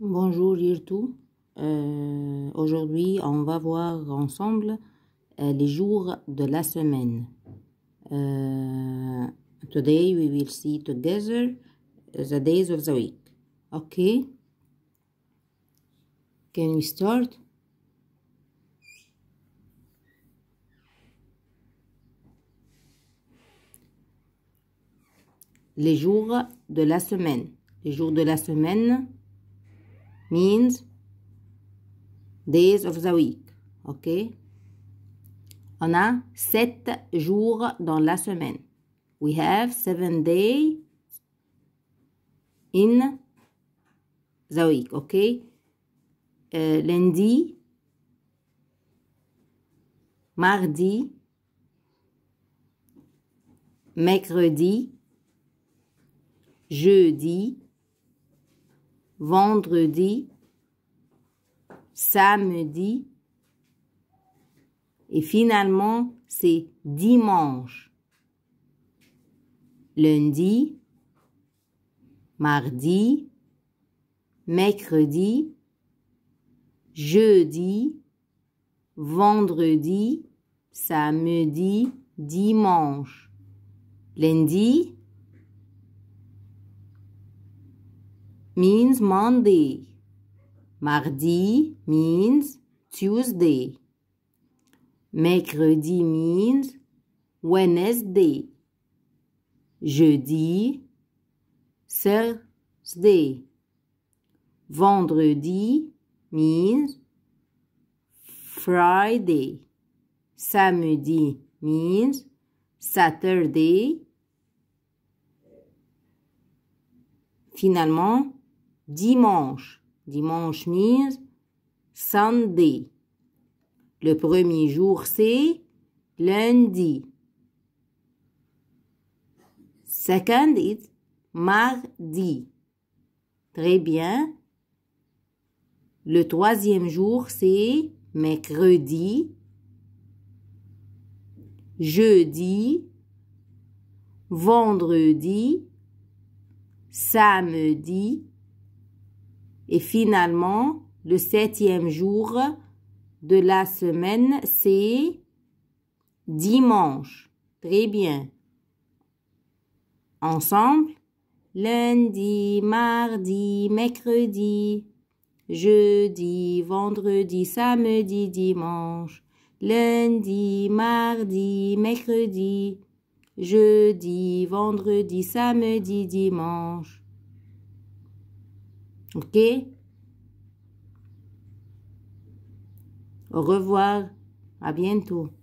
Bonjour Yirtou. Euh, Aujourd'hui, on va voir ensemble euh, les jours de la semaine. Euh, today we will see together the days of the week. Ok? Can we start? Les jours de la semaine. Les jours de la semaine means days of the week. Okay, On a sept jours dans la semaine. We have seven days in the week. Okay, euh, lundi, mardi, mercredi, jeudi, vendredi, samedi et finalement c'est dimanche. Lundi, mardi, mercredi, jeudi, vendredi, samedi, dimanche. Lundi, means Monday. Mardi means Tuesday. Mercredi means Wednesday. Jeudi, Thursday. Vendredi means Friday. Samedi means Saturday. Finalement, dimanche. Dimanche means Sunday. Le premier jour, c'est lundi. Second is mardi. Très bien. Le troisième jour, c'est mercredi, jeudi, vendredi, samedi, et finalement, le septième jour de la semaine, c'est dimanche. Très bien. Ensemble, lundi, mardi, mercredi, jeudi, vendredi, samedi, dimanche, lundi, mardi, mercredi, jeudi, vendredi, samedi, dimanche OK Au revoir. À bientôt.